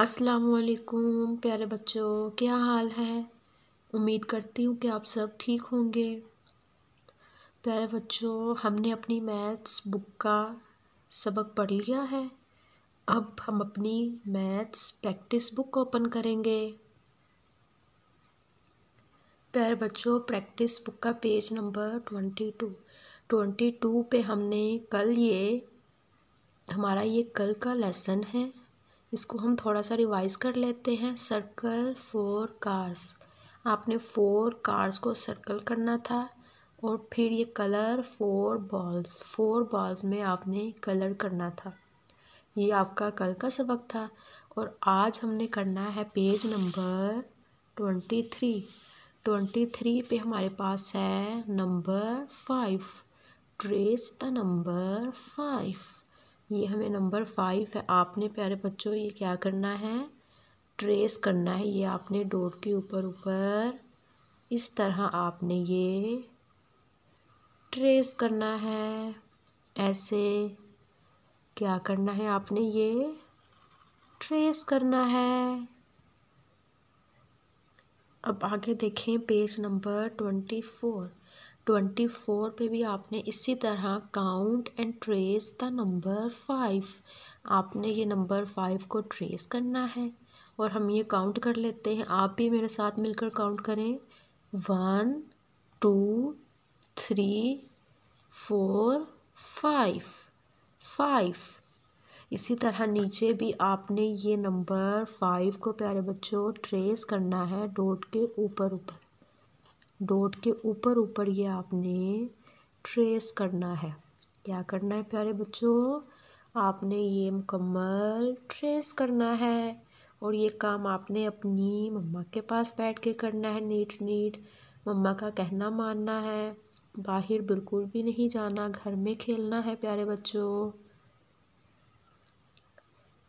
असलकुम प्यारे बच्चों क्या हाल है उम्मीद करती हूँ कि आप सब ठीक होंगे प्यारे बच्चों हमने अपनी मैथ्स बुक का सबक पढ़ लिया है अब हम अपनी मैथ्स प्रैक्टिस बुक ओपन करेंगे प्यारे बच्चों प्रैक्टिस बुक का page number twenty two twenty two पर हमने कल ये हमारा ये कल का लेसन है इसको हम थोड़ा सा रिवाइज कर लेते हैं सर्कल फोर कार्स आपने फोर कार्स को सर्कल करना था और फिर ये colour four balls four balls में आपने कलर करना था ये आपका कल का सबक था और आज हमने करना है page number twenty three twenty three पे हमारे पास है number five trace the number five ये हमें नंबर फाइव है आपने प्यारे बच्चों ये क्या करना है ट्रेस करना है ये आपने डोर के ऊपर ऊपर इस तरह आपने ये ट्रेस करना है ऐसे क्या करना है आपने ये ट्रेस करना है अब आगे देखें page number twenty four twenty four पे भी आपने इसी तरह count and trace the number five आपने ये नंबर फाइव को ट्रेस करना है और हम ये काउंट कर लेते हैं आप भी मेरे साथ मिलकर काउंट करें one two three four five five इसी तरह नीचे भी आपने ये नंबर फाइव को प्यारे बच्चों ट्रेस करना है डोट के ऊपर ऊपर डॉट के ऊपर ऊपर ये आपने ट्रेस करना है क्या करना है प्यारे बच्चों आपने ये मुकम्मल ट्रेस करना है और ये काम आपने अपनी मम्मा के पास बैठ के करना है नीट नीट मम्मा का कहना मानना है बाहर बिल्कुल भी नहीं जाना घर में खेलना है प्यारे बच्चों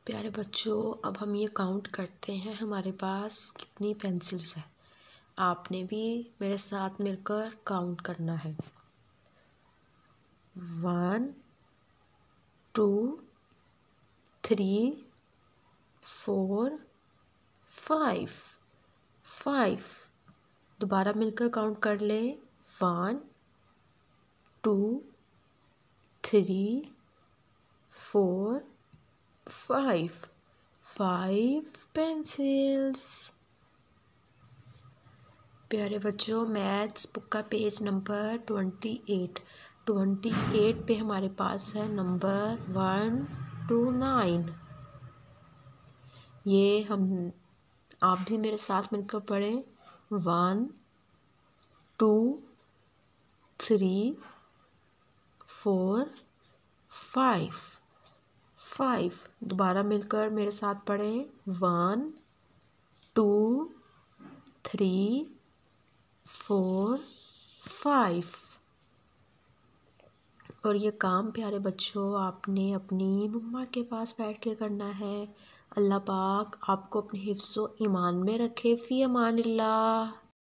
प्यारे बच्चों अब हम ये काउंट करते हैं हमारे पास कितनी पेंसिल्स हैं आपने भी मेरे साथ मिलकर काउंट करना है one two three four five five दोबारा मिलकर काउंट कर लें one two three four five five pencils प्यारे बच्चों मैथ्स बुक का page number twenty eight twenty eight पे हमारे पास है नंबर वन टू नाइन ये हम आप भी मेरे साथ मिलकर पढ़ें one two three four five five दोबारा मिलकर मेरे साथ पढ़ें one two three four five और ये काम प्यारे बच्चों आपने अपनी मम्मा के पास बैठ के करना है अल्लाह पाक आपको अपने हिफ्स ईमान में रखे फ़ी अमान ला